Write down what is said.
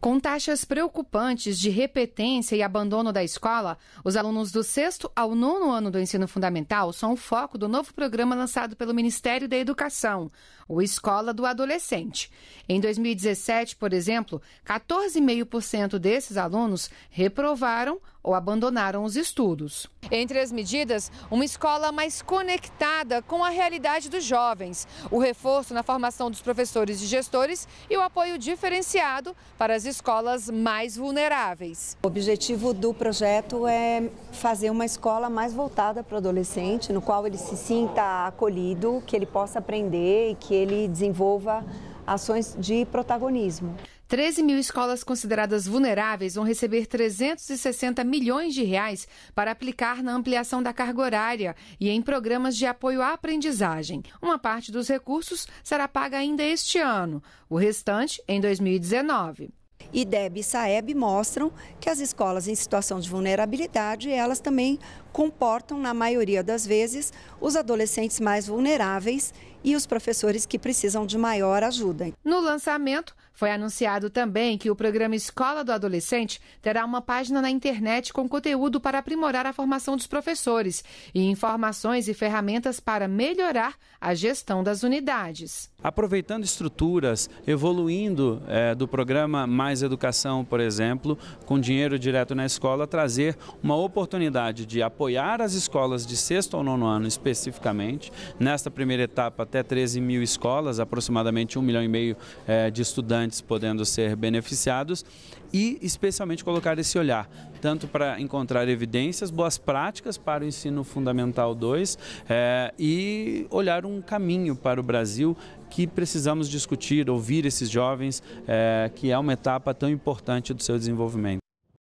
Com taxas preocupantes de repetência e abandono da escola, os alunos do sexto ao nono ano do ensino fundamental são o foco do novo programa lançado pelo Ministério da Educação, o Escola do Adolescente. Em 2017, por exemplo, 14,5% desses alunos reprovaram ou abandonaram os estudos. Entre as medidas, uma escola mais conectada com a realidade dos jovens, o reforço na formação dos professores e gestores e o apoio diferenciado para as escolas mais vulneráveis. O objetivo do projeto é fazer uma escola mais voltada para o adolescente, no qual ele se sinta acolhido, que ele possa aprender e que ele desenvolva ações de protagonismo. 13 mil escolas consideradas vulneráveis vão receber 360 milhões de reais para aplicar na ampliação da carga horária e em programas de apoio à aprendizagem. Uma parte dos recursos será paga ainda este ano, o restante em 2019. IDEB e SAEB mostram que as escolas em situação de vulnerabilidade, elas também comportam, na maioria das vezes, os adolescentes mais vulneráveis e os professores que precisam de maior ajuda. No lançamento, foi anunciado também que o programa Escola do Adolescente terá uma página na internet com conteúdo para aprimorar a formação dos professores e informações e ferramentas para melhorar a gestão das unidades. Aproveitando estruturas, evoluindo é, do programa Mais Educação, por exemplo, com dinheiro direto na escola, trazer uma oportunidade de apoiar as escolas de sexto ou nono ano especificamente. Nesta primeira etapa, até 13 mil escolas, aproximadamente um milhão e meio é, de estudantes estudantes podendo ser beneficiados e especialmente colocar esse olhar, tanto para encontrar evidências, boas práticas para o ensino fundamental 2 é, eh, e olhar um caminho para o Brasil que precisamos discutir, ouvir esses jovens, é, que é uma etapa tão importante do seu desenvolvimento.